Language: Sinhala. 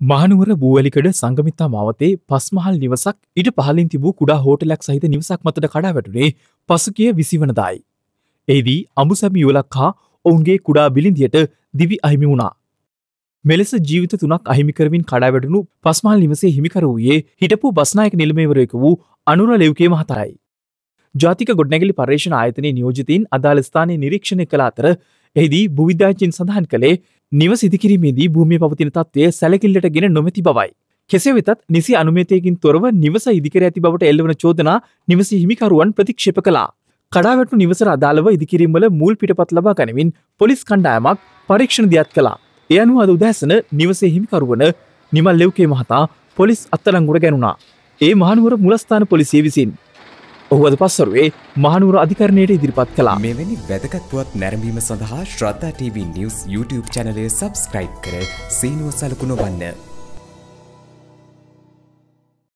මහනුවර බූවැලිකඩ සංගමිත්තා මාවතේ පස්මහල් නිවසක් ඉට පහලින් තිබූ කුඩා හෝටලක් සහිත නිවසක් මතට කඩා වැටුනේ පසුකිය විසිවනදායි. එහිදී අඹුසැමි යුවලක් හා ඔවුන්ගේ කුඩා බිලිඳියට දිවි අහිමි වුණා. මෙලෙස ජීවිත තුනක් අහිමිකරමින් කඩා වැටනු පස්මහල් නිවසේ හිමිකරවූයේ හිටපු බස්නායක නිලමේවරයක වූ අනුර ලෙව්කේ මහතරයි. ජාතික ගොඩ්නැගලි පර්ේෂණ ආයතනය නියෝජතීන් අදාළ ස්ථානය නිරීක්ෂණය කළ අතර එහිදී බුවිද්‍යාචින් සඳහන් කළේ නිව සිදිකිරීමේදී භූමි පවතින තත්වය සැලකිල්ලට ගෙන නොමැති බවයි. කෙසේ වෙතත් නිසි අනුමේතයකින් තොරව නිවස ඉදිකර ඇති බවට එල්ලවන චෝදනා නිවස හිමිකරුවන් ප්‍රතික්ෂප කලා. කඩාවැටු නිවසර අදාළව ඉදිකිරීමල මූල් පිටපත් ලබා ගැනවින් පොලිස් කණ්ඩායමක් පරීක්ෂණ දියත් කලා. එය අනුව අද උදෑසන නිවසේ හිමිකරුවන නිමල් ලෙව්කේ මහතා පොලිස් අත්තරංගුර ගැනුණා. ඒ මහනුවර මුලස්ථාන පොලිසිය විසින්. ඔහුවද පස්සරුවේ මහනුවර අධිකරණයට ඉදිරිපත් කලා මෙවැනි වැදකත්වත් නැරඹීම සඳහා ශ්‍රද්ධා TV නිවස් YouTube චැනලය සබස්ක්‍රයිබ් කර සීනුව සලකුණ වන්න.